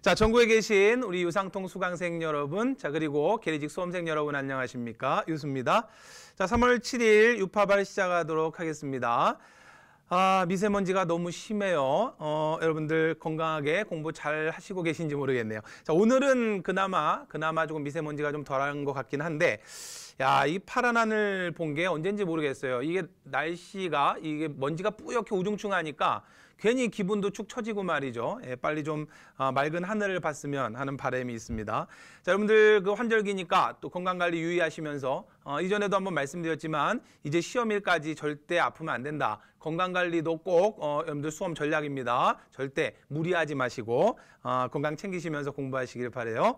자, 전국에 계신 우리 유상통 수강생 여러분, 자, 그리고 계리직 수험생 여러분 안녕하십니까? 유수입니다. 자, 3월 7일 유파발 시작하도록 하겠습니다. 아, 미세먼지가 너무 심해요. 어, 여러분들 건강하게 공부 잘 하시고 계신지 모르겠네요. 자, 오늘은 그나마, 그나마 조금 미세먼지가 좀 덜한 것 같긴 한데, 야, 이 파란 하늘 본 게 언젠지 모르겠어요. 이게 날씨가, 이게 먼지가 뿌옇게 우중충하니까 괜히 기분도 축 처지고 말이죠. 예, 빨리 좀 아, 맑은 하늘을 봤으면 하는 바람이 있습니다. 자, 여러분들 그 환절기니까 또 건강 관리 유의하시면서 어, 이전에도 한번 말씀드렸지만 이제 시험일까지 절대 아프면 안 된다. 건강 관리도 꼭 어, 여러분들 수험 전략입니다. 절대 무리하지 마시고 어, 건강 챙기시면서 공부하시길 바래요.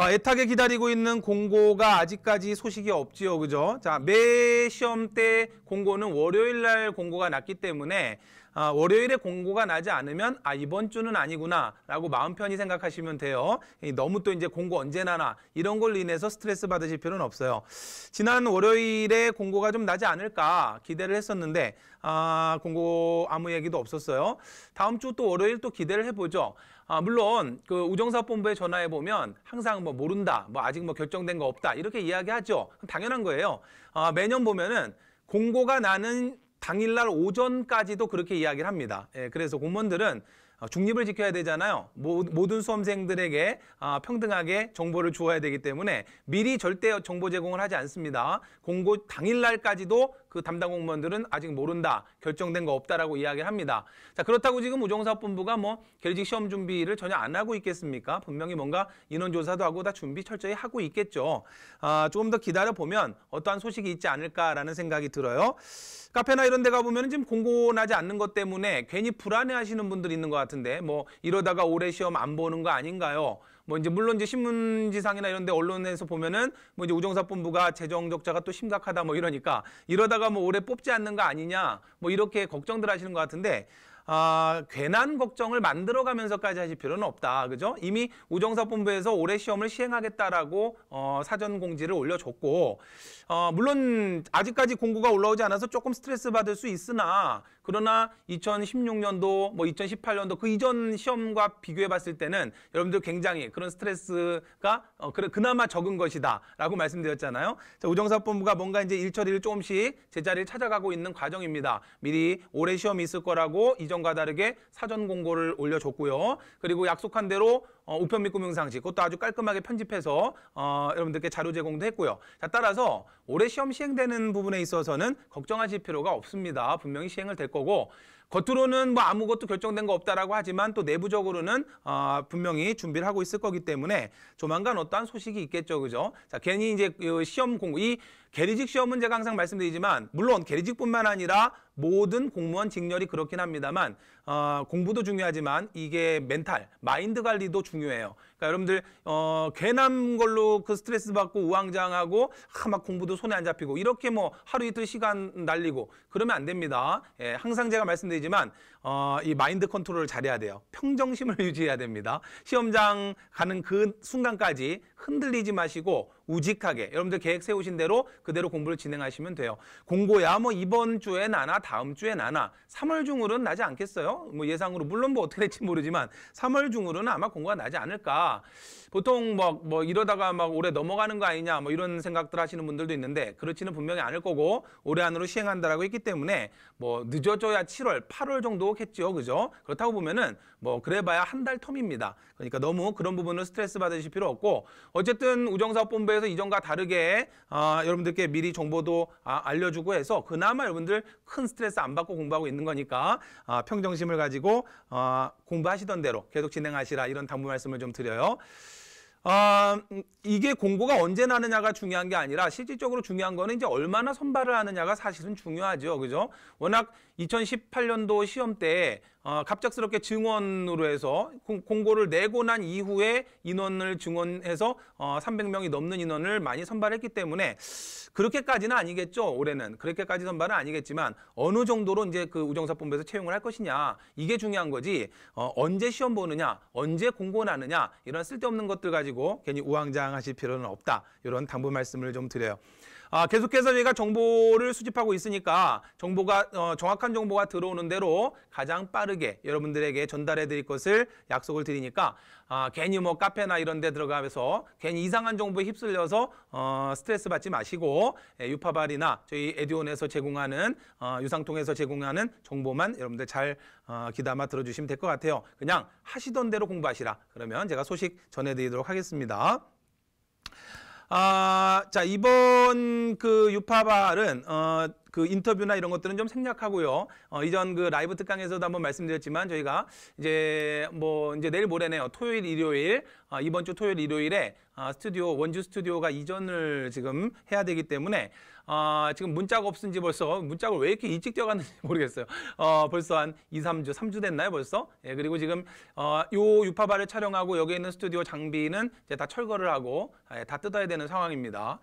어, 애타게 기다리고 있는 공고가 아직까지 소식이 없지요. 그죠? 자, 매 시험 때 공고는 월요일 날 공고가 났기 때문에 아, 월요일에 공고가 나지 않으면 아 이번 주는 아니구나라고 마음 편히 생각하시면 돼요. 너무 또 이제 공고 언제 나나 이런 걸로 인해서 스트레스 받으실 필요는 없어요. 지난 월요일에 공고가 좀 나지 않을까 기대를 했었는데 아, 공고 아무 얘기도 없었어요. 다음 주 또 월요일 또 기대를 해보죠. 아, 물론 그 우정사업본부에 전화해 보면 항상 뭐 모른다, 뭐 아직 뭐 결정된 거 없다 이렇게 이야기하죠. 당연한 거예요. 아, 매년 보면은 공고가 나는 당일날 오전까지도 그렇게 이야기를 합니다. 예, 그래서 공무원들은 어, 중립을 지켜야 되잖아요. 모든 수험생들에게 아, 평등하게 정보를 주어야 되기 때문에 미리 절대 정보 제공을 하지 않습니다. 공고 당일날까지도 그 담당 공무원들은 아직 모른다. 결정된 거 없다라고 이야기를 합니다. 자, 그렇다고 지금 우정사업본부가 뭐 결직 시험 준비를 전혀 안 하고 있겠습니까? 분명히 뭔가 인원조사도 하고 다 준비 철저히 하고 있겠죠. 아, 조금 더 기다려보면 어떠한 소식이 있지 않을까라는 생각이 들어요. 카페나 이런 데 가보면 지금 공고나지 않는 것 때문에 괜히 불안해하시는 분들 있는 것 같은데 뭐 이러다가 올해 시험 안 보는 거 아닌가요? 뭐 이제 물론 이제 신문지상이나 이런 데 언론에서 보면은 뭐 이제 우정사본부가 재정 적자가 또 심각하다 뭐 이러니까 이러다가 뭐 올해 뽑지 않는 거 아니냐 뭐 이렇게 걱정들 하시는 것 같은데 아, 괜한 걱정을 만들어가면서까지 하실 필요는 없다. 그죠? 이미 우정사본부에서 올해 시험을 시행하겠다라고 어, 사전 공지를 올려줬고, 어, 물론 아직까지 공고가 올라오지 않아서 조금 스트레스 받을 수 있으나 그러나 2016년도 뭐 2018년도 그 이전 시험과 비교해 봤을 때는 여러분들 굉장히 그런 스트레스가 어, 그나마 적은 것이다 라고 말씀드렸잖아요. 자, 우정사법부가 뭔가 이제 일처리를 조금씩 제자리를 찾아가고 있는 과정입니다. 미리 올해 시험이 있을 거라고 이전과 다르게 사전 공고를 올려줬고요. 그리고 약속한 대로 어, 우편및 공명상식 그것도 아주 깔끔하게 편집해서 어, 여러분들께 자료 제공도 했고요. 자, 따라서 올해 시험 시행되는 부분에 있어서는 걱정하실 필요가 없습니다. 분명히 시행을 될 거고 겉으로는 뭐 아무것도 결정된 거 없다라고 하지만 또 내부적으로는 어, 분명히 준비를 하고 있을 거기 때문에 조만간 어떠한 소식이 있겠죠, 그죠? 자, 괜히 이제 그 시험 공부 이 계리직 시험문 제가 항상 말씀드리지만 물론 계리직뿐만 아니라 모든 공무원 직렬이 그렇긴 합니다만 어, 공부도 중요하지만 이게 멘탈, 마인드 관리도 중요해요. 그러니까 여러분들 어, 괜한 걸로 그 스트레스 받고 우왕좌왕하고 아, 막 공부도 손에 안 잡히고 이렇게 뭐 하루 이틀 시간 날리고 그러면 안 됩니다. 예, 항상 제가 말씀드리지만 어, 이 마인드 컨트롤을 잘해야 돼요. 평정심을 유지해야 됩니다. 시험장 가는 그 순간까지 흔들리지 마시고 우직하게 여러분들 계획 세우신 대로 그대로 공부를 진행하시면 돼요. 공고야 뭐 이번 주에 나나 다음 주에 나나 3월 중으로는 나지 않겠어요? 뭐 예상으로 물론 뭐 어떻게 될지 모르지만 3월 중으로는 아마 공고가 나지 않을까. 보통 뭐, 뭐 이러다가 막 올해 넘어가는 거 아니냐 뭐 이런 생각들 하시는 분들도 있는데 그렇지는 분명히 않을 거고 올해 안으로 시행한다라고 했기 때문에 뭐 늦어져야 7월, 8월 정도 약속했죠. 그죠? 그렇다고 보면은 뭐 그래봐야 한 달 텀입니다. 그러니까 너무 그런 부분을 스트레스 받으실 필요 없고 어쨌든 우정사업본부에서 이전과 다르게 아, 여러분들께 미리 정보도 아, 알려주고 해서 그나마 여러분들 큰 스트레스 안 받고 공부하고 있는 거니까 아, 평정심을 가지고 아, 공부하시던 대로 계속 진행하시라 이런 당부 말씀을 좀 드려요. 아, 이게 공고가 언제 나느냐가 중요한 게 아니라 실질적으로 중요한 거는 이제 얼마나 선발을 하느냐가 사실은 중요하죠. 그죠? 워낙 2018년도 시험 때 어, 갑작스럽게 증원으로 해서 공, 고를 내고 난 이후에 인원을 증원해서 어, 300명이 넘는 인원을 많이 선발했기 때문에 그렇게까지는 아니겠죠. 올해는 그렇게까지 선발은 아니겠지만 어느 정도로 이제 그 우정사 본에서 채용을 할 것이냐 이게 중요한 거지. 어, 언제 시험 보느냐, 언제 공고 나느냐 이런 쓸데없는 것들 가지고 괜히 우왕좌왕하실 필요는 없다. 이런 당부 말씀을 좀 드려요. 아, 계속해서 저희가 정보를 수집하고 있으니까 정보가 어, 정확한 정보가 들어오는 대로 가장 빠르게 여러분들에게 전달해 드릴 것을 약속을 드리니까 아, 괜히 뭐 카페나 이런 데 들어가면서 괜히 이상한 정보에 휩쓸려서 어, 스트레스 받지 마시고 예, 유파발이나 저희 에듀온에서 제공하는 어, 유상통에서 제공하는 정보만 여러분들 잘 어, 귀담아 들어주시면 될 것 같아요. 그냥 하시던 대로 공부하시라. 그러면 제가 소식 전해드리도록 하겠습니다. 아, 자 이번 그 유파발은 어, 그 인터뷰나 이런 것들은 좀 생략하고요. 어, 이전 그 라이브 특강에서도 한번 말씀드렸지만 저희가 이제 뭐 이제 내일 모레네요. 어, 토요일, 일요일 어, 이번 주 토요일, 일요일에 어, 스튜디오 원주 스튜디오가 이전을 지금 해야 되기 때문에 어, 지금 문자가 없은지 벌써 문자를 왜 이렇게 일찍 뛰어갔는지 모르겠어요. 어, 벌써 한 2, 3주, 3주 됐나요 벌써? 예, 그리고 지금 어, 요유파발을 촬영하고 여기 있는 스튜디오 장비는 이제 다 철거를 하고 예, 다 뜯어야 되는 상황입니다.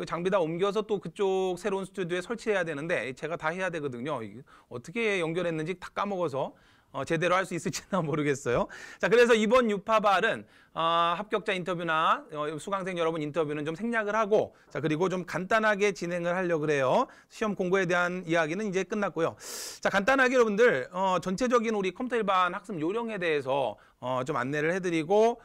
이 장비 다 옮겨서 또 그쪽 새로운 스튜디오에 설치해야 되는데 제가 다 해야 되거든요. 어떻게 연결했는지 다 까먹어서 어, 제대로 할 수있을지나 모르겠어요. 자, 그래서 이번 유파발은 어, 합격자 인터뷰나 어, 수강생 여러분 인터뷰는 좀 생략을 하고 자 그리고 좀 간단하게 진행을 하려 그래요. 시험 공부에 대한 이야기는 이제 끝났고요. 자, 간단하게 여러분들 어, 전체적인 우리 컴퓨터 일반 학습 요령에 대해서 어, 좀 안내를 해드리고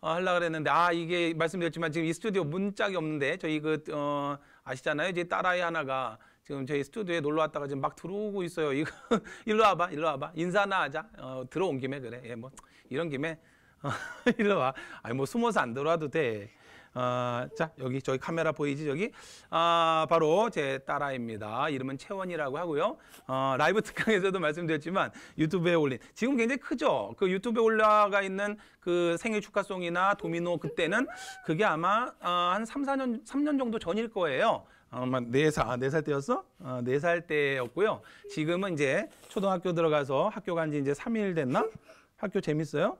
어, 하려고 그랬는데 아 이게 말씀드렸지만 지금 이 스튜디오 문짝이 없는데 저희 그 어, 아시잖아요. 이제 딸아이 하나가 지금 저희 스튜디오에 놀러 왔다가 지금 막 들어오고 있어요. 이거 일로 와봐, 일로 와봐. 인사나 하자. 어, 들어온 김에 그래. 예, 뭐 이런 김에 어, 일로 와. 아니 뭐 숨어서 안 들어와도 돼. 어, 자 여기 저희 카메라 보이지 저기 아 바로 제 딸아입니다 이름은 채원이라고 하고요 어, 라이브 특강에서도 말씀드렸지만 유튜브에 올린 지금 굉장히 크죠 그 유튜브에 올라가 있는 그 생일 축하송이나 도미노 그때는 그게 아마 어, 한 3, 4년 3년 정도 전일 거예요 아마 어, 네살네살 아, 네 때였어? 어, 네 살 때였고요. 지금은 이제 초등학교 들어가서 학교 간지 이제 삼일 됐나? 학교 재밌어요?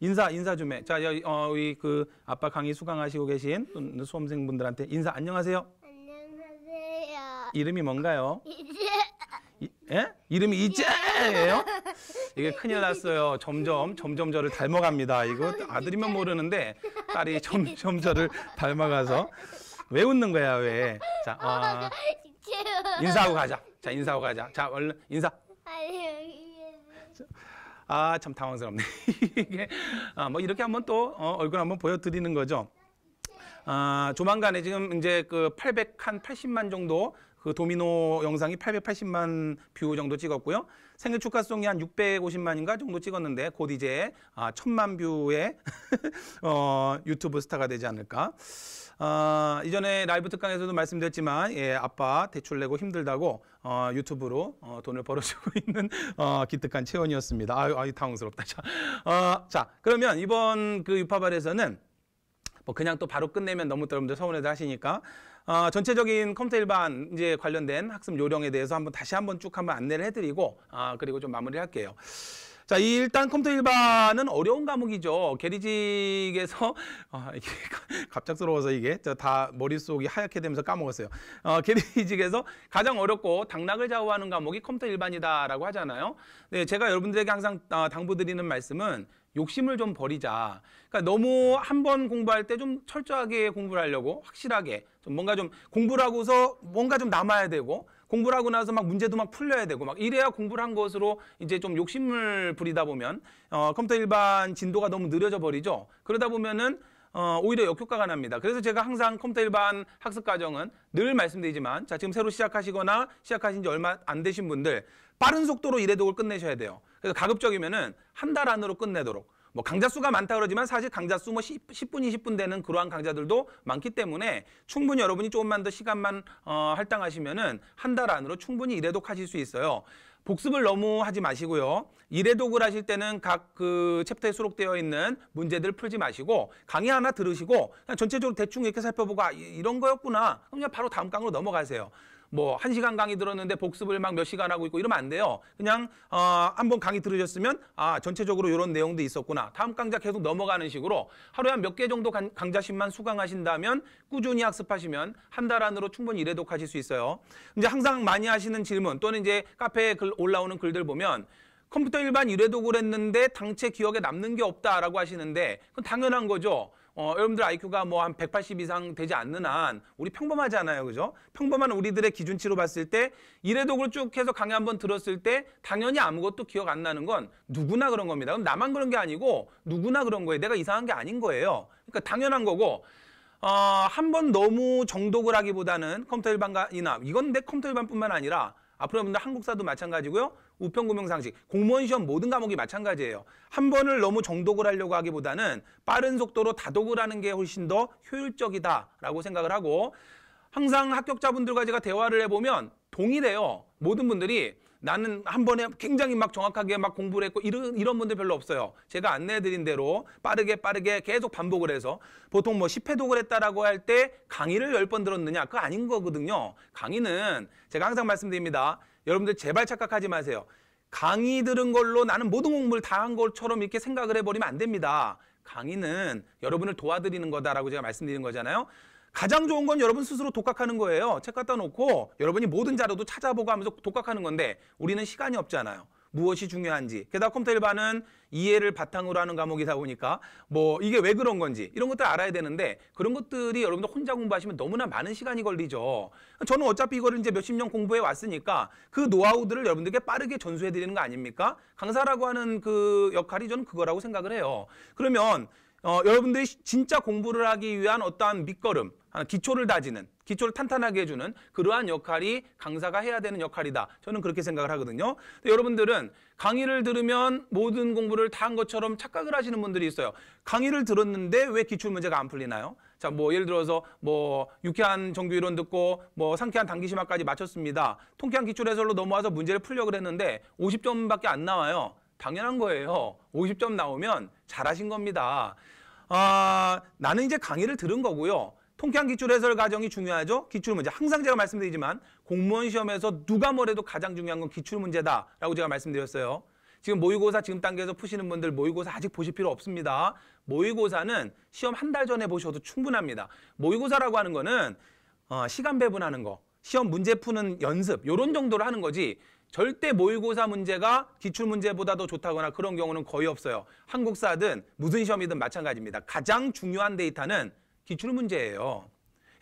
인사 인사 좀 해. 자, 여기 어, 우리 그 아빠 강의 수강하시고 계신 수험생분들한테 인사 안녕하세요. 안녕하세요. 이름이 뭔가요? 이제 이, 예? 이름이 이제예요? 이게 큰일 났어요. 점점 점점 저를 닮아갑니다. 이거 아들이면 모르는데 딸이 점점 저를 닮아가서 왜 웃는 거야 왜? 자 어, 인사하고 가자. 자 인사하고 가자. 자 얼른 인사. 아참 아, 당황스럽네. 이게 아, 뭐 이렇게 한번 또 어, 얼굴 한번 보여드리는 거죠. 아, 조만간에 지금 이제 그 800 한 80만 정도 그 도미노 영상이 880만 뷰 정도 찍었고요. 생일 축하송이 한 650만인가 정도 찍었는데 곧 이제 아, 1000만 뷰의 어, 유튜브 스타가 되지 않을까. 어, 이전에 라이브 특강에서도 말씀드렸지만 예, 아빠 대출 내고 힘들다고 어, 유튜브로 어, 돈을 벌어주고 있는 어, 기특한 채원이었습니다. 아유, 아유 당황스럽다. 자, 어, 자 그러면 이번 그 유파발에서는 뭐 그냥 또 바로 끝내면 너무 여러분들 서운해도 하시니까 어, 전체적인 컴퓨터 일반 이제 관련된 학습 요령에 대해서 한번 다시 한번 쭉 한번 안내를 해드리고 아, 그리고 좀 마무리할게요. 자, 일단 컴퓨터 일반은 어려운 과목이죠. 게리직에서 아, 갑작스러워서 이게 다 머릿속이 하얗게 되면서 까먹었어요. 어, 게리직에서 가장 어렵고 당락을 좌우하는 과목이 컴퓨터 일반이다라고 하잖아요. 네, 제가 여러분들에게 항상 아, 당부드리는 말씀은 욕심을 좀 버리자. 그러니까 너무 한 번 공부할 때 좀 철저하게 공부를 하려고 확실하게 좀 뭔가 좀 공부를 하고서 뭔가 좀 남아야 되고 공부를 하고 나서 막 문제도 막 풀려야 되고 막 이래야 공부를 한 것으로 이제 좀 욕심을 부리다 보면 어, 컴퓨터 일반 진도가 너무 느려져 버리죠. 그러다 보면은 어, 오히려 역효과가 납니다. 그래서 제가 항상 컴퓨터 일반 학습 과정은 늘 말씀드리지만 자 지금 새로 시작하시거나 시작하신 지 얼마 안 되신 분들 빠른 속도로 이래도 끝내셔야 돼요. 그래서 가급적이면은 한 달 안으로 끝내도록 뭐강좌 수가 많다 그러지만 사실 강좌 수뭐 10, 분 20분 되는 그러한 강좌들도 많기 때문에 충분히 여러분이 조금만 더 시간만 어, 할당하시면은 한 달 안으로 충분히 일회독 하실 수 있어요. 복습을 너무 하지 마시고요. 일회독을 하실 때는 각 그 챕터에 수록되어 있는 문제들 풀지 마시고 강의 하나 들으시고 그냥 전체적으로 대충 이렇게 살펴보고 아, 이런 거였구나. 그럼 그냥 바로 다음 강으로 넘어가세요. 뭐 한시간 강의 들었는데 복습을 막 몇 시간 하고 있고 이러면 안 돼요. 그냥 어, 한번 강의 들으셨으면 아 전체적으로 이런 내용도 있었구나. 다음 강좌 계속 넘어가는 식으로 하루에 한 몇 개 정도 강, 좌씩만 수강하신다면 꾸준히 학습하시면 한 달 안으로 충분히 이래독하실수 있어요. 이제 항상 많이 하시는 질문 또는 이제 카페에 글, 올라오는 글들 보면 컴퓨터 일반 일래독을 했는데 당체 기억에 남는 게 없다라고 하시는데 그건 당연한 거죠. 어, 여러분들 IQ가 뭐 한 180 이상 되지 않는 한 우리 평범하잖아요. 그죠? 평범한 우리들의 기준치로 봤을 때 이래독을 쭉 해서 강의 한번 들었을 때 당연히 아무것도 기억 안 나는 건 누구나 그런 겁니다. 그럼 나만 그런 게 아니고 누구나 그런 거예요. 내가 이상한 게 아닌 거예요. 그러니까 당연한 거고 어, 한 번 너무 정독을 하기보다는 컴퓨터 일반이나 이건 내 컴퓨터 일반뿐만 아니라 앞으로 여러분들 한국사도 마찬가지고요. 우편구명상식, 공무원 시험 모든 과목이 마찬가지예요. 한 번을 너무 정독을 하려고 하기보다는 빠른 속도로 다독을 하는 게 훨씬 더 효율적이다라고 생각을 하고 항상 합격자분들과 제가 대화를 해보면 동일해요. 모든 분들이 나는 한 번에 굉장히 막 정확하게 막 공부를 했고 이런 이런 분들 별로 없어요. 제가 안내해 드린 대로 빠르게 빠르게 계속 반복을 해서 보통 뭐 10회독을 했다라고 할 때 강의를 10번 들었느냐 그거 아닌 거거든요. 강의는 제가 항상 말씀드립니다. 여러분들 제발 착각하지 마세요. 강의 들은 걸로 나는 모든 공부를 다 한 것처럼 이렇게 생각을 해버리면 안 됩니다. 강의는 여러분을 도와드리는 거다라고 제가 말씀드린 거잖아요. 가장 좋은 건 여러분 스스로 독학하는 거예요. 책 갖다 놓고 여러분이 모든 자료도 찾아보고 하면서 독학하는 건데 우리는 시간이 없잖아요. 무엇이 중요한지. 게다가 컴퓨터 일반은 이해를 바탕으로 하는 과목이다 보니까 뭐 이게 왜 그런 건지 이런 것들 알아야 되는데 그런 것들이 여러분들 혼자 공부하시면 너무나 많은 시간이 걸리죠. 저는 어차피 이거를 이제 몇십 년 공부해 왔으니까 그 노하우들을 여러분들께 빠르게 전수해 드리는 거 아닙니까? 강사라고 하는 그 역할이 저는 그거라고 생각을 해요. 그러면 어, 여러분들이 진짜 공부를 하기 위한 어떠한 밑거름, 기초를 다지는, 기초를 탄탄하게 해주는 그러한 역할이 강사가 해야 되는 역할이다. 저는 그렇게 생각을 하거든요. 여러분들은 강의를 들으면 모든 공부를 다 한 것처럼 착각을 하시는 분들이 있어요. 강의를 들었는데 왜 기출 문제가 안 풀리나요? 자, 뭐 예를 들어서 뭐 유쾌한 정규 이론 듣고 뭐 상쾌한 단기 심화까지 마쳤습니다. 통쾌한 기출 해설로 넘어와서 문제를 풀려고 했는데 50점밖에 안 나와요. 당연한 거예요. 50점 나오면 잘하신 겁니다. 아, 나는 이제 강의를 들은 거고요. 통쾌한 기출 해설 과정이 중요하죠. 기출 문제. 항상 제가 말씀드리지만 공무원 시험에서 누가 뭐래도 가장 중요한 건 기출 문제다라고 제가 말씀드렸어요. 지금 모의고사 지금 단계에서 푸시는 분들 모의고사 아직 보실 필요 없습니다. 모의고사는 시험 한 달 전에 보셔도 충분합니다. 모의고사라고 하는 거는 어, 시간 배분하는 거, 시험 문제 푸는 연습 이런 정도로 하는 거지 절대 모의고사 문제가 기출문제보다 도 좋다거나 그런 경우는 거의 없어요. 한국사든 무슨 시험이든 마찬가지입니다. 가장 중요한 데이터는 기출문제예요.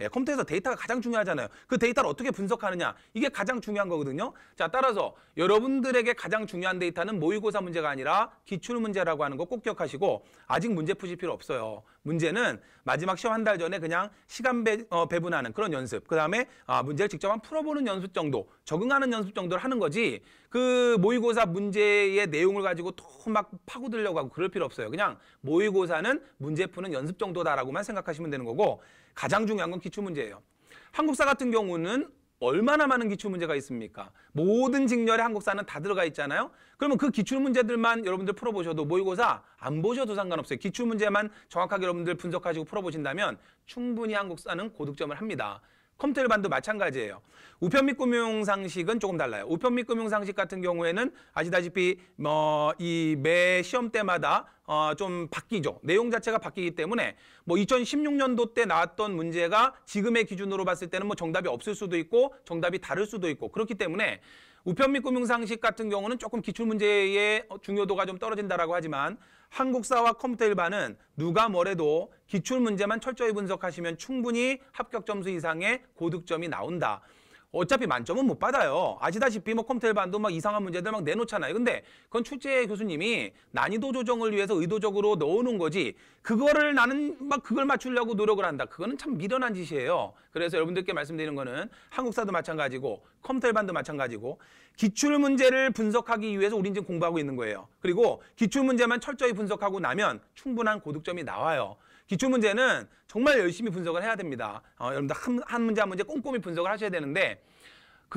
예, 컴퓨터에서 데이터가 가장 중요하잖아요. 그 데이터를 어떻게 분석하느냐. 이게 가장 중요한 거거든요. 자, 따라서 여러분들에게 가장 중요한 데이터는 모의고사 문제가 아니라 기출문제라고 하는 거 꼭 기억하시고 아직 문제 푸실 필요 없어요. 문제는 마지막 시험 한 달 전에 그냥 시간 배, 어, 배분하는 그런 연습. 그 다음에 아, 문제를 직접 한 풀어보는 연습 정도, 적응하는 연습 정도를 하는 거지. 그 모의고사 문제의 내용을 가지고 또막 파고들려고 하고 그럴 필요 없어요. 그냥 모의고사는 문제 푸는 연습 정도다라고만 생각하시면 되는 거고 가장 중요한 건 기출 문제예요. 한국사 같은 경우는 얼마나 많은 기출 문제가 있습니까? 모든 직렬에 한국사는 다 들어가 있잖아요. 그러면 그 기출 문제들만 여러분들 풀어보셔도 모의고사 안 보셔도 상관없어요. 기출 문제만 정확하게 여러분들 분석하시고 풀어보신다면 충분히 한국사는 고득점을 합니다. 컴퓨터 일반도 마찬가지예요. 우편 및 금융 상식은 조금 달라요. 우편 및 금융 상식 같은 경우에는 아시다시피 뭐이 매 시험 때마다 어좀 바뀌죠. 내용 자체가 바뀌기 때문에 뭐 2016년도 때 나왔던 문제가 지금의 기준으로 봤을 때는 뭐 정답이 없을 수도 있고 정답이 다를 수도 있고 그렇기 때문에 우편및 금융상식 같은 경우는 조금 기출문제의 중요도가 좀 떨어진다라고 하지만 한국사와 컴퓨터 일반은 누가 뭐래도 기출문제만 철저히 분석하시면 충분히 합격 점수 이상의 고득점이 나온다. 어차피 만점은 못 받아요. 아시다시피 뭐 컴텔반도 막 이상한 문제들 막 내놓잖아요. 근데 그건 출제 교수님이 난이도 조정을 위해서 의도적으로 넣어놓은 거지 그거를 나는 막 그걸 맞추려고 노력을 한다. 그거는 참 미련한 짓이에요. 그래서 여러분들께 말씀드리는 거는 한국사도 마찬가지고 컴텔반도 마찬가지고 기출 문제를 분석하기 위해서 우린 지금 공부하고 있는 거예요. 그리고 기출 문제만 철저히 분석하고 나면 충분한 고득점이 나와요. 기출 문제는 정말 열심히 분석을 해야 됩니다. 어, 여러분들 한, 한 문제 한 문제 꼼꼼히 분석을 하셔야 되는데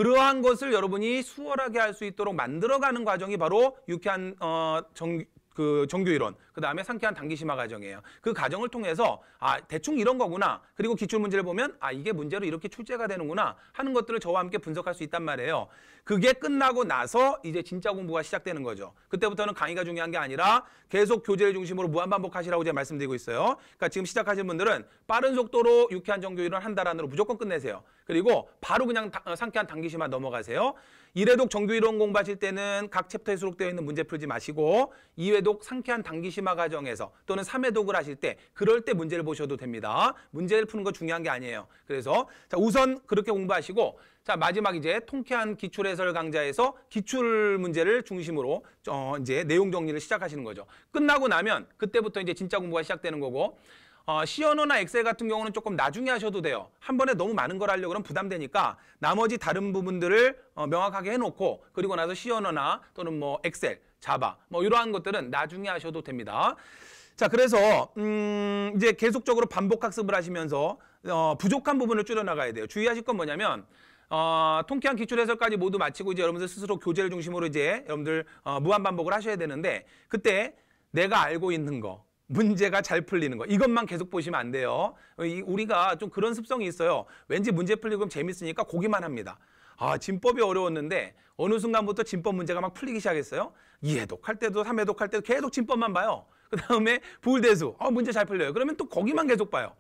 그러한 것을 여러분이 수월하게 할 수 있도록 만들어가는 과정이 바로 유쾌한 어, 정, 그 정규 이론 그 다음에 상쾌한 단기심화 과정이에요. 그 과정을 통해서 아 대충 이런 거구나. 그리고 기출문제를 보면 아 이게 문제로 이렇게 출제가 되는구나 하는 것들을 저와 함께 분석할 수 있단 말이에요. 그게 끝나고 나서 이제 진짜 공부가 시작되는 거죠. 그때부터는 강의가 중요한 게 아니라 계속 교재를 중심으로 무한반복하시라고 제가 말씀드리고 있어요. 그러니까 지금 시작하신 분들은 빠른 속도로 유쾌한 정교 일론한달 안으로 무조건 끝내세요. 그리고 바로 그냥 다, 어, 상쾌한 단기심화 넘어가세요. 1회독 정교 이론 공부하실 때는 각 챕터에 수록되어 있는 문제 풀지 마시고 2회독 상쾌한 단기심화 심화 과정에서 또는 3회 독을 하실 때 그럴 때 문제를 보셔도 됩니다. 문제를 푸는 거 중요한 게 아니에요. 그래서 자 우선 그렇게 공부하시고 자 마지막 이제 통쾌한 기출 해설 강좌에서 기출 문제를 중심으로 어, 이제 내용 정리를 시작하시는 거죠. 끝나고 나면 그때부터 이제 진짜 공부가 시작되는 거고 어, 시어나 엑셀 같은 경우는 조금 나중에 하셔도 돼요. 한 번에 너무 많은 걸 하려고 그러면 부담되니까 나머지 다른 부분들을 어, 명확하게 해놓고 그리고 나서 시어나 또는 뭐 엑셀 자바 뭐 이러한 것들은 나중에 하셔도 됩니다. 자 그래서 음 이제 계속적으로 반복 학습을 하시면서 어 부족한 부분을 줄여나가야 돼요. 주의하실 건 뭐냐면 어, 통쾌한 기출 해설까지 모두 마치고 이제 여러분들 스스로 교재를 중심으로 이제 여러분들 어, 무한 반복을 하셔야 되는데 그때 내가 알고 있는 거 문제가 잘 풀리는 거 이것만 계속 보시면 안 돼요. 이, 우리가 좀 그런 습성이 있어요. 왠지 문제 풀리고 재밌으니까 고기만 합니다. 아, 진법이 어려웠는데 어느 순간부터 진법 문제가 막 풀리기 시작했어요. 2해독할 때도 3해독할 때도 계속 진법만 봐요. 그 다음에 부울대수. 어, 아, 문제 잘 풀려요. 그러면 또 거기만 계속 봐요.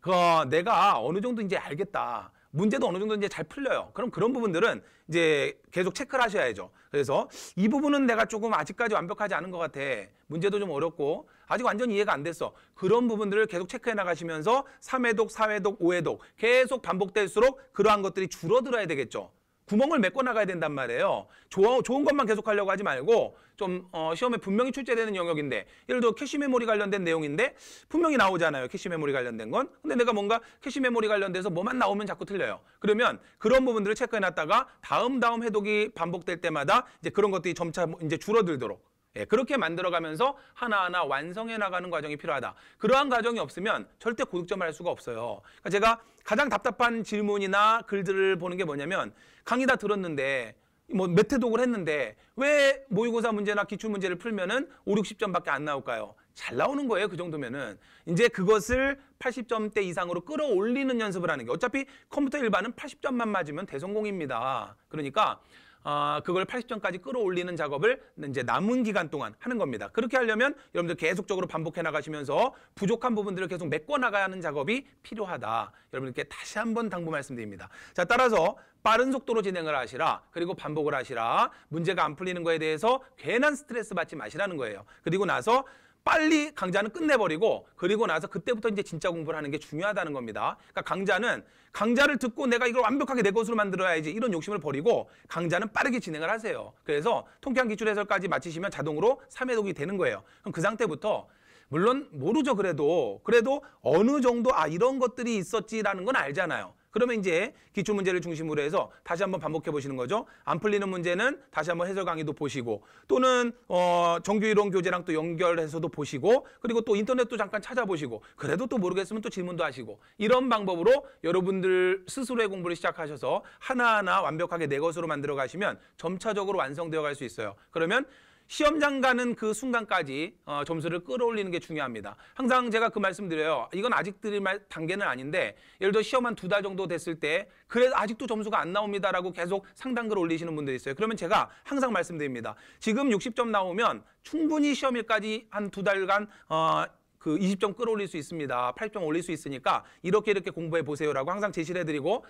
그, 내가 어느 정도 이제 알겠다. 문제도 어느 정도 이제 잘 풀려요. 그럼 그런 부분들은 이제 계속 체크를 하셔야죠. 그래서 이 부분은 내가 조금 아직까지 완벽하지 않은 것 같아. 문제도 좀 어렵고 아직 완전 이해가 안 됐어. 그런 부분들을 계속 체크해 나가시면서 3회독, 4회독, 5회독 계속 반복될수록 그러한 것들이 줄어들어야 되겠죠. 구멍을 메꿔 나가야 된단 말이에요. 좋아, 좋은 것만 계속하려고 하지 말고 좀 어, 시험에 분명히 출제되는 영역인데 예를 들어 캐시 메모리 관련된 내용인데 분명히 나오잖아요. 캐시 메모리 관련된 건. 근데 내가 뭔가 캐시 메모리 관련돼서 뭐만 나오면 자꾸 틀려요. 그러면 그런 부분들을 체크해 놨다가 다음 다음 해독이 반복될 때마다 이제 그런 것들이 점차 뭐 이제 줄어들도록 예, 그렇게 만들어가면서 하나하나 완성해 나가는 과정이 필요하다. 그러한 과정이 없으면 절대 고득점을 할 수가 없어요. 그러니까 제가 가장 답답한 질문이나 글들을 보는 게 뭐냐면 강의 다 들었는데 뭐몇 회독을 했는데 왜 모의고사 문제나 기출 문제를 풀면은 5, 60점밖에 안 나올까요? 잘 나오는 거예요. 그 정도면은 이제 그것을 80점대 이상으로 끌어올리는 연습을 하는 게 어차피 컴퓨터 일반은 80점만 맞으면 대성공입니다. 그러니까 어, 그걸 80점까지 끌어올리는 작업을 이제 남은 기간 동안 하는 겁니다. 그렇게 하려면 여러분들 계속적으로 반복해 나가시면서 부족한 부분들을 계속 메꿔 나가는 야하 작업이 필요하다. 여러분께 들 다시 한번 당부 말씀드립니다. 자, 따라서 빠른 속도로 진행을 하시라. 그리고 반복을 하시라. 문제가 안 풀리는 거에 대해서 괜한 스트레스 받지 마시라는 거예요. 그리고 나서 빨리 강좌는 끝내버리고 그리고 나서 그때부터 이제 진짜 공부를 하는 게 중요하다는 겁니다. 그러니까 강좌는 강좌를 듣고 내가 이걸 완벽하게 내 것으로 만들어야지 이런 욕심을 버리고 강좌는 빠르게 진행을 하세요. 그래서 통쾌한 기출 해설까지 마치시면 자동으로 3회 독이 되는 거예요. 그럼 그 상태부터 물론 모르죠 그래도 그래도 어느 정도 아 이런 것들이 있었지라는 건 알잖아요. 그러면 이제 기출 문제를 중심으로 해서 다시 한번 반복해 보시는 거죠. 안 풀리는 문제는 다시 한번 해설 강의도 보시고 또는 어 정규 이론 교재랑 또 연결해서도 보시고 그리고 또 인터넷도 잠깐 찾아보시고 그래도 또 모르겠으면 또 질문도 하시고 이런 방법으로 여러분들 스스로의 공부를 시작하셔서 하나하나 완벽하게 내 것으로 만들어 가시면 점차적으로 완성되어 갈 수 있어요. 그러면 시험장 가는 그 순간까지 어, 점수를 끌어올리는 게 중요합니다. 항상 제가 그 말씀드려요. 이건 아직 드릴 말 단계는 아닌데 예를 들어 시험 한 두 달 정도 됐을 때 그래도 아직도 점수가 안 나옵니다라고 계속 상단글 올리시는 분들이 있어요. 그러면 제가 항상 말씀드립니다. 지금 60점 나오면 충분히 시험일까지 한 두 달간 어, 그 20점 끌어올릴 수 있습니다. 8점 올릴 수 있으니까 이렇게 이렇게 공부해 보세요라고 항상 제시를 해드리고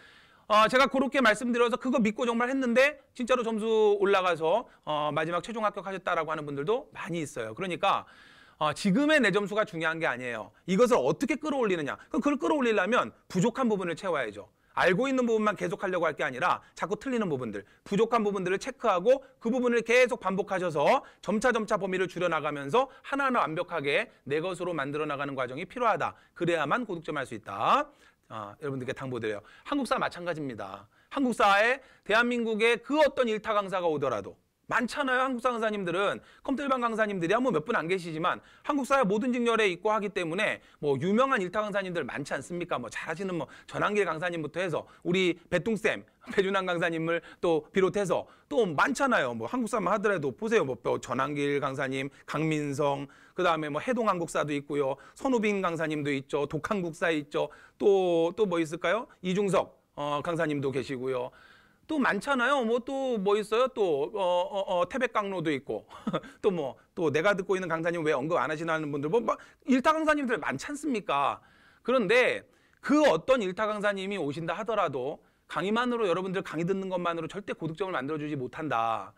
어, 제가 그렇게 말씀드려서 그거 믿고 정말 했는데 진짜로 점수 올라가서 어, 마지막 최종 합격하셨다라고 하는 분들도 많이 있어요. 그러니까 어, 지금의 내 점수가 중요한 게 아니에요. 이것을 어떻게 끌어올리느냐. 그럼 그걸 끌어올리려면 부족한 부분을 채워야죠. 알고 있는 부분만 계속 하려고 할 게 아니라 자꾸 틀리는 부분들, 부족한 부분들을 체크하고 그 부분을 계속 반복하셔서 점차점차 범위를 줄여나가면서 하나하나 완벽하게 내 것으로 만들어 나가는 과정이 필요하다. 그래야만 고득점할 수 있다. 아, 여러분들께 당부드려요. 한국사 마찬가지입니다. 한국사에 대한민국의 그 어떤 일타 강사가 오더라도 많잖아요. 한국사 강사님들은 컴퓨터 일반 강사님들이 한번 몇분 안 계시지만 한국사의 모든 직렬에 있고 하기 때문에 뭐 유명한 일타 강사님들 많지 않습니까? 뭐 잘하시는 뭐 전한길 강사님부터 해서 우리 배뚱쌤, 배준환 강사님을 또 비롯해서 또 많잖아요. 뭐 한국사만 하더라도 보세요. 뭐 전한길 강사님, 강민성, 그 다음에 뭐 해동한국사도 있고요. 선우빈 강사님도 있죠. 독한국사 있죠. 또 또 뭐 있을까요? 이중석 어, 강사님도 계시고요. 또 많잖아요. 뭐 또뭐 뭐 있어요? 또 어, 어, 어, 태백 강로도 있고 또 뭐또 뭐, 내가 듣고 있는 강사님 왜 언급 안 하시나는 분들 뭐막 뭐, 일타 강사님들 많지 않습니까? 그런데 그 어떤 일타 강사님이 오신다 하더라도 강의만으로 여러분들 강의 듣는 것만으로 절대 고득점을 만들어주지 못한다.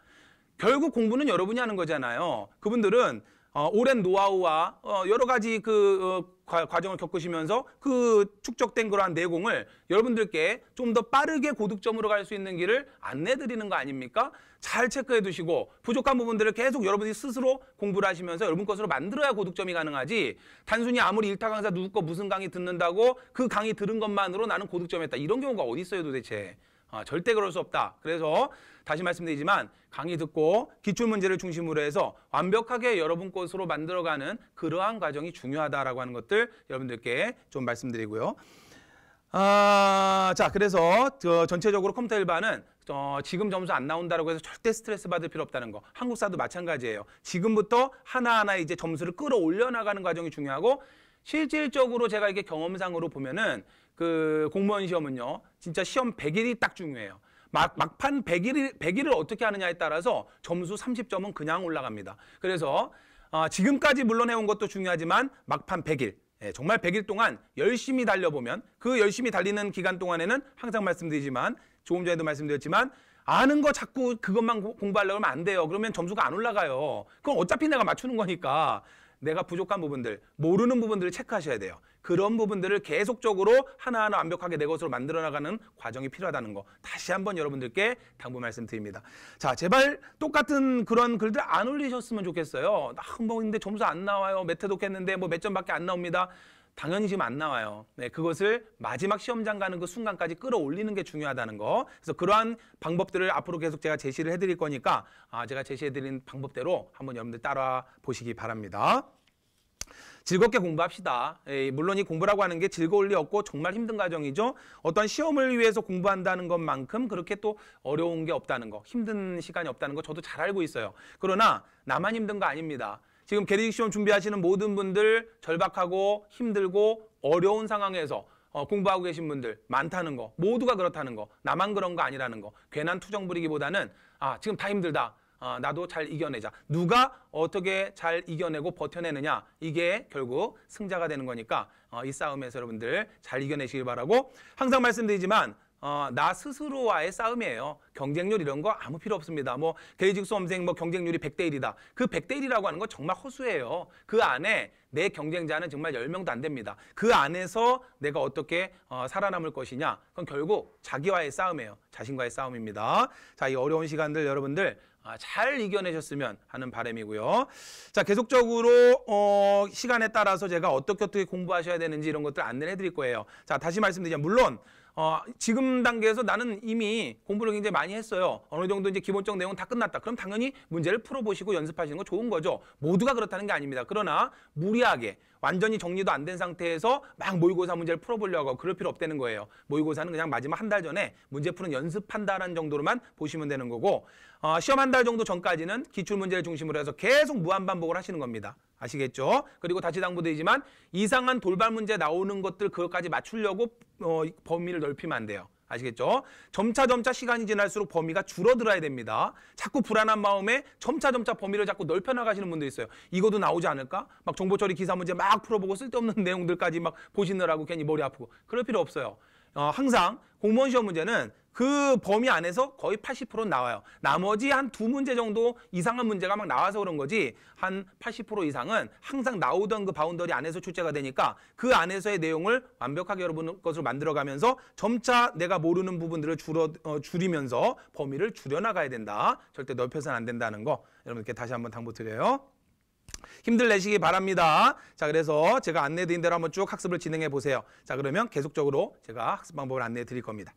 결국 공부는 여러분이 하는 거잖아요. 그분들은 어, 오랜 노하우와 어, 여러 가지 그 어, 과, 과정을 겪으시면서 그 축적된 그러한 내공을 여러분들께 좀 더 빠르게 고득점으로 갈 수 있는 길을 안내 드리는 거 아닙니까? 잘 체크해 두시고 부족한 부분들을 계속 여러분이 스스로 공부를 하시면서 여러분 것으로 만들어야 고득점이 가능하지 단순히 아무리 일타 강사 누구 거 무슨 강의 듣는다고 그 강의 들은 것만으로 나는 고득점했다 이런 경우가 어디 있어요 도대체 어, 절대 그럴 수 없다. 그래서 다시 말씀드리지만 강의 듣고 기출 문제를 중심으로 해서 완벽하게 여러분 것으로 만들어가는 그러한 과정이 중요하다라고 하는 것들 여러분들께 좀 말씀드리고요. 아, 자, 그래서 저 전체적으로 컴퓨터 일반은 어, 지금 점수 안 나온다라고 해서 절대 스트레스 받을 필요 없다는 거. 한국사도 마찬가지예요. 지금부터 하나하나 이제 점수를 끌어올려 나가는 과정이 중요하고 실질적으로 제가 이게 경험상으로 보면은 그 공무원 시험은요. 진짜 시험 100일이 딱 중요해요. 막, 막판 100일, 100일을 어떻게 하느냐에 따라서 점수 30점은 그냥 올라갑니다. 그래서 어, 지금까지 물러내온 것도 중요하지만 막판 100일, 예, 정말 100일 동안 열심히 달려보면 그 열심히 달리는 기간 동안에는 항상 말씀드리지만 조금 전에도 말씀드렸지만 아는 거 자꾸 그것만 공부하려고 하면 안 돼요. 그러면 점수가 안 올라가요. 그건 어차피 내가 맞추는 거니까 내가 부족한 부분들, 모르는 부분들을 체크하셔야 돼요. 그런 부분들을 계속적으로 하나하나 완벽하게 내 것으로 만들어 나가는 과정이 필요하다는 거 다시 한번 여러분들께 당부 말씀드립니다. 자, 제발 똑같은 그런 글들 안 올리셨으면 좋겠어요. 나 한번인데 점수 안 나와요. 몇 회독 했는데 뭐 몇 점밖에 안 나옵니다. 당연히 지금 안 나와요. 네, 그것을 마지막 시험장 가는 그 순간까지 끌어올리는 게 중요하다는 거. 그래서 그러한 방법들을 앞으로 계속 제가 제시를 해드릴 거니까 아, 제가 제시해드린 방법대로 한번 여러분들 따라 보시기 바랍니다. 즐겁게 공부합시다. 에이, 예, 물론 이 공부라고 하는 게 즐거울 리 없고 정말 힘든 과정이죠. 어떤 시험을 위해서 공부한다는 것만큼 그렇게 또 어려운 게 없다는 거, 힘든 시간이 없다는 거 저도 잘 알고 있어요. 그러나 나만 힘든 거 아닙니다. 지금 개리직 시험 준비하시는 모든 분들 절박하고 힘들고 어려운 상황에서 어, 공부하고 계신 분들 많다는 거 모두가 그렇다는 거 나만 그런 거 아니라는 거 괜한 투정 부리기보다는 아 지금 다 힘들다 아, 나도 잘 이겨내자 누가 어떻게 잘 이겨내고 버텨내느냐 이게 결국 승자가 되는 거니까 어, 이 싸움에서 여러분들 잘 이겨내시길 바라고 항상 말씀드리지만 어, 나 스스로와의 싸움이에요. 경쟁률 이런 거 아무 필요 없습니다. 뭐계직수험생뭐 경쟁률이 100대 1이다. 그 100대 1이라고 하는 건 정말 허수예요. 그 안에 내 경쟁자는 정말 10명도 안 됩니다. 그 안에서 내가 어떻게 어, 살아남을 것이냐. 그건 결국 자기와의 싸움이에요. 자신과의 싸움입니다. 자, 이 어려운 시간들 여러분들 아, 잘 이겨내셨으면 하는 바람이고요. 자, 계속적으로 어, 시간에 따라서 제가 어떻게 어떻게 공부하셔야 되는지 이런 것들 안내해 드릴 거예요. 자, 다시 말씀드리자면 물론 어, 지금 단계에서 나는 이미 공부를 굉장히 많이 했어요. 어느 정도 이제 기본적 내용 은다 끝났다. 그럼 당연히 문제를 풀어보시고 연습하시는 거 좋은 거죠. 모두가 그렇다는 게 아닙니다. 그러나 무리하게 완전히 정리도 안 된 상태에서 막 모의고사 문제를 풀어보려고 그럴 필요 없다는 거예요. 모의고사는 그냥 마지막 한 달 전에 문제 푸는 연습한다라는 정도로만 보시면 되는 거고 어, 시험 한 달 정도 전까지는 기출문제를 중심으로 해서 계속 무한반복을 하시는 겁니다. 아시겠죠? 그리고 다시 당부드리지만 이상한 돌발 문제 나오는 것들 그것까지 맞추려고 어, 범위를 넓히면 안 돼요. 아시겠죠? 점차점차 시간이 지날수록 범위가 줄어들어야 됩니다. 자꾸 불안한 마음에 점차점차 범위를 자꾸 넓혀나가시는 분도 있어요. 이것도 나오지 않을까? 막 정보처리 기사 문제 막 풀어보고 쓸데없는 내용들까지 막 보시느라고 괜히 머리 아프고 그럴 필요 없어요. 어, 항상 공무원 시험 문제는 그 범위 안에서 거의 80% 나와요. 나머지 한 두 문제 정도 이상한 문제가 막 나와서 그런 거지 한 80% 이상은 항상 나오던 그 바운더리 안에서 출제가 되니까 그 안에서의 내용을 완벽하게 여러분 것으로 만들어가면서 점차 내가 모르는 부분들을 줄어, 어, 줄이면서 범위를 줄여나가야 된다. 절대 넓혀서는 안 된다는 거 여러분께 다시 한번 당부드려요. 힘들 내시기 바랍니다. 자, 그래서 제가 안내드린 대로 한번 쭉 학습을 진행해 보세요. 자, 그러면 계속적으로 제가 학습 방법을 안내해 드릴 겁니다.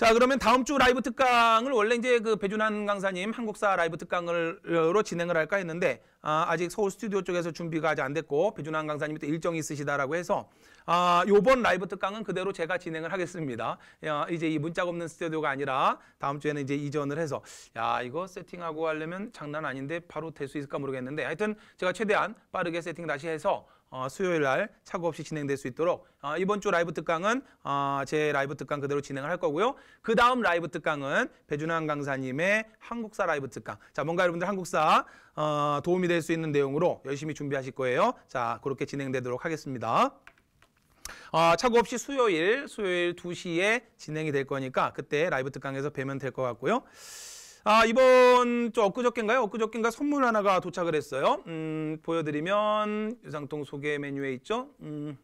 자, 그러면 다음 주 라이브 특강을 원래 이제 그 배준환 강사님 한국사 라이브 특강으로 진행을 할까 했는데 아, 아직 서울 스튜디오 쪽에서 준비가 아직 안 됐고 배준환 강사님이 또 일정이 있으시다라고 해서 아, 요번 라이브 특강은 그대로 제가 진행을 하겠습니다. 야, 이제 이 문짝 없는 스튜디오가 아니라 다음 주에는 이제 이전을 해서 야, 이거 세팅하고 하려면 장난 아닌데 바로 될 수 있을까 모르겠는데 하여튼 제가 최대한 빠르게 세팅 다시 해서 어, 수요일 날 착오 없이 진행될 수 있도록 어, 이번 주 라이브 특강은 어, 제 라이브 특강 그대로 진행을 할 거고요. 그 다음 라이브 특강은 배준환 강사님의 한국사 라이브 특강. 자, 뭔가 여러분들 한국사 도움이 될 수 있는 내용으로 열심히 준비하실 거예요. 자, 그렇게 진행되도록 하겠습니다. 어, 착오 없이 수요일, 수요일 2시에 진행이 될 거니까 그때 라이브 특강에서 뵈면 될 것 같고요. 아, 이번 저 엊그저께인가요? 엊그저께인가 선물 하나가 도착을 했어요. 음, 보여드리면 유상통 소개 메뉴에 있죠. 음.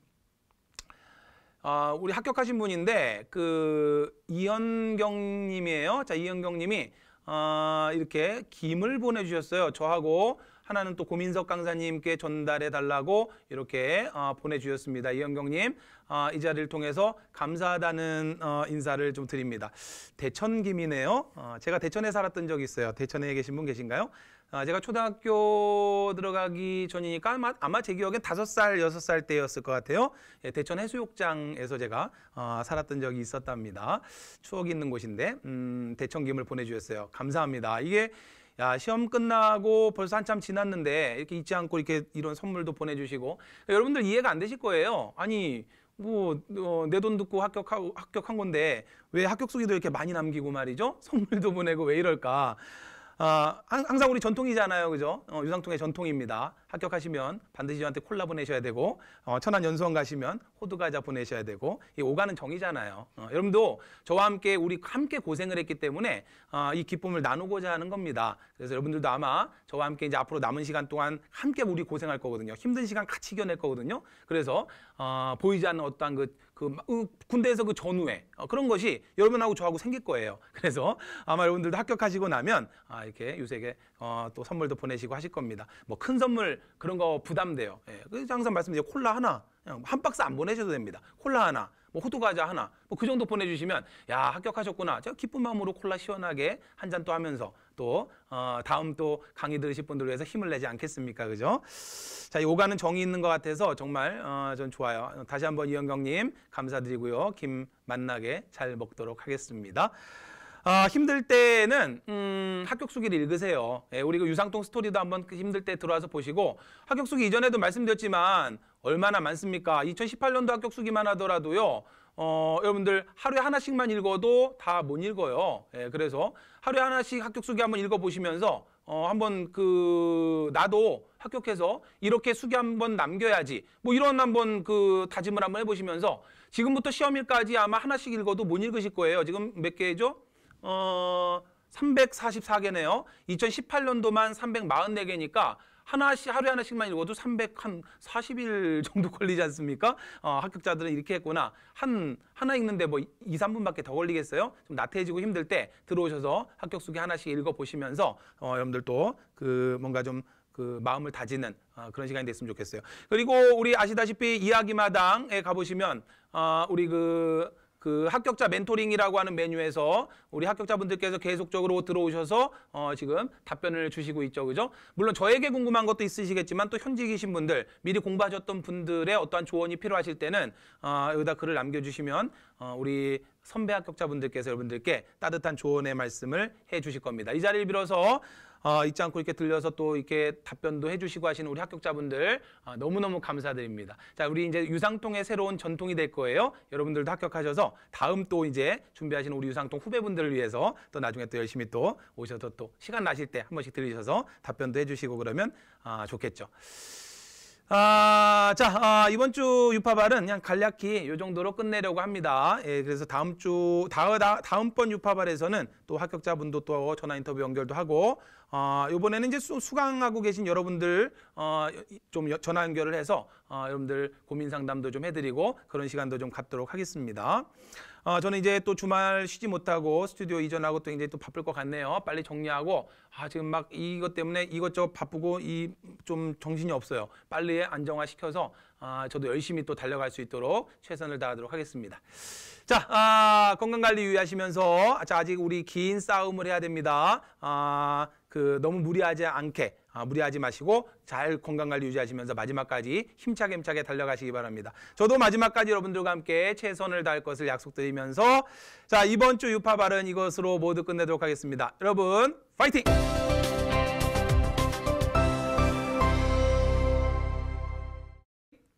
아, 우리 합격하신 분인데 그 이현경 님이에요. 자, 이현경 님이 아, 이렇게 김을 보내주셨어요. 저하고 하나는 또 고민석 강사님께 전달해 달라고 이렇게 어, 보내주셨습니다. 이현경님 어, 이 자리를 통해서 감사하다는 어, 인사를 좀 드립니다. 대천김이네요. 어, 제가 대천에 살았던 적이 있어요. 대천에 계신 분 계신가요? 어, 제가 초등학교 들어가기 전이니까 아마, 아마 제 기억엔 다섯 살 여섯 살 때였을 것 같아요. 예, 대천 해수욕장에서 제가 어, 살았던 적이 있었답니다. 추억이 있는 곳인데 음, 대천김을 보내주셨어요. 감사합니다. 이게 야, 시험 끝나고 벌써 한참 지났는데 이렇게 잊지 않고 이렇게 이런 선물도 보내주시고 그러니까 여러분들 이해가 안 되실 거예요. 아니 뭐내돈 어, 듣고 합격하고 합격한 건데 왜 합격 소개도 이렇게 많이 남기고 말이죠? 선물도 보내고 왜 이럴까? 아, 항상 우리 전통이잖아요. 그죠? 어, 유상통의 전통입니다. 합격하시면 반드시 저한테 콜라 보내셔야 되고, 어, 천안 연수원 가시면 호두과자 보내셔야 되고, 이 오가는 정이잖아요. 어, 여러분도 저와 함께 우리 함께 고생을 했기 때문에 어, 이 기쁨을 나누고자 하는 겁니다. 그래서 여러분들도 아마 저와 함께 이제 앞으로 남은 시간 동안 함께 우리 고생할 거거든요. 힘든 시간 같이 이겨낼 거거든요. 그래서 어, 보이지 않는 어떠한 그그 음, 군대에서 그 전후에 어, 그런 것이 여러분하고 저하고 생길 거예요. 그래서 아마 여러분들도 합격하시고 나면 아, 이렇게 요새에게 어, 또 선물도 보내시고 하실 겁니다. 뭐 큰 선물 그런 거 부담돼요. 예, 그래서 항상 말씀드린 콜라 하나 어, 한 박스 안 보내셔도 됩니다. 콜라 하나 뭐 호두 과자 하나 뭐 그 정도 보내주시면 야 합격하셨구나 제가 기쁜 마음으로 콜라 시원하게 한 잔 또 하면서 또 어, 다음 또 강의 들으실 분들 을 위해서 힘을 내지 않겠습니까 그죠? 자 요가는 정이 있는 것 같아서 정말 어, 전 좋아요 다시 한번 이현경님 감사드리고요 김 만나게 잘 먹도록 하겠습니다. 아, 힘들 때는 음, 합격수기를 읽으세요. 예, 우리 그 유상통 스토리도 한번 그 힘들 때 들어와서 보시고 합격수기 이전에도 말씀드렸지만 얼마나 많습니까? 2018년도 합격수기만 하더라도요. 어, 여러분들 하루에 하나씩만 읽어도 다 못 읽어요. 예, 그래서 하루에 하나씩 합격수기 한번 읽어보시면서 어, 한번 그 나도 합격해서 이렇게 수기 한번 남겨야지. 뭐 이런 한번 그 다짐을 한번 해보시면서 지금부터 시험일까지 아마 하나씩 읽어도 못 읽으실 거예요. 지금 몇 개죠? 어, 344개네요. 2018년도만 344개니까 하나씩 하루에 하나씩만 읽어도 340일 정도 걸리지 않습니까? 어, 합격자들은 이렇게 했구나. 한 하나 읽는데 뭐 2, 3분밖에 더 걸리겠어요? 좀 나태해지고 힘들 때 들어오셔서 합격 수기 하나씩 읽어 보시면서 어, 여러분들 또그 뭔가 좀 그 마음을 다지는 어, 그런 시간이 됐으면 좋겠어요. 그리고 우리 아시다시피 이야기마당에 가보시면 어, 우리 그그 합격자 멘토링이라고 하는 메뉴에서 우리 합격자분들께서 계속적으로 들어오셔서 어 지금 답변을 주시고 있죠. 그죠? 물론 저에게 궁금한 것도 있으시겠지만 또 현직이신 분들, 미리 공부하셨던 분들의 어떠한 조언이 필요하실 때는 어 여기다 글을 남겨 주시면 어 우리 선배 합격자분들께서 여러분들께 따뜻한 조언의 말씀을 해 주실 겁니다. 이 자리를 빌어서 어, 잊지 않고 이렇게 들려서 또 이렇게 답변도 해주시고 하시는 우리 합격자분들 어, 너무너무 감사드립니다. 자, 우리 이제 유상통의 새로운 전통이 될 거예요. 여러분들도 합격하셔서 다음 또 이제 준비하시는 우리 유상통 후배분들을 위해서 또 나중에 또 열심히 또 오셔서 또 시간 나실 때 한 번씩 들으셔서 답변도 해주시고 그러면 아, 좋겠죠. 아, 자, 아, 이번 주 유파발은 그냥 간략히 이 정도로 끝내려고 합니다. 예, 그래서 다음 주, 다, 다, 다음번 유파발에서는 또 합격자분도 또 전화 인터뷰 연결도 하고, 어, 이번에는 이제 수, 강하고 계신 여러분들, 어, 좀 여, 전화 연결을 해서, 어, 여러분들 고민 상담도 좀 해드리고, 그런 시간도 좀 갖도록 하겠습니다. 어, 저는 이제 또 주말 쉬지 못하고 스튜디오 이전하고 또 이제 또 바쁠 것 같네요. 빨리 정리하고 아 지금 막 이것 때문에 이것저것 바쁘고 이 좀 정신이 없어요. 빨리 안정화 시켜서 아, 저도 열심히 또 달려갈 수 있도록 최선을 다하도록 하겠습니다. 자, 아, 건강관리 유의하시면서 자, 아직 우리 긴 싸움을 해야 됩니다. 아, 그 너무 무리하지 않게 아, 무리하지 마시고 잘 건강관리 유지하시면서 마지막까지 힘차게 힘차게 달려가시기 바랍니다. 저도 마지막까지 여러분들과 함께 최선을 다할 것을 약속드리면서 자 이번 주 유파 발은 이것으로 모두 끝내도록 하겠습니다. 여러분 파이팅!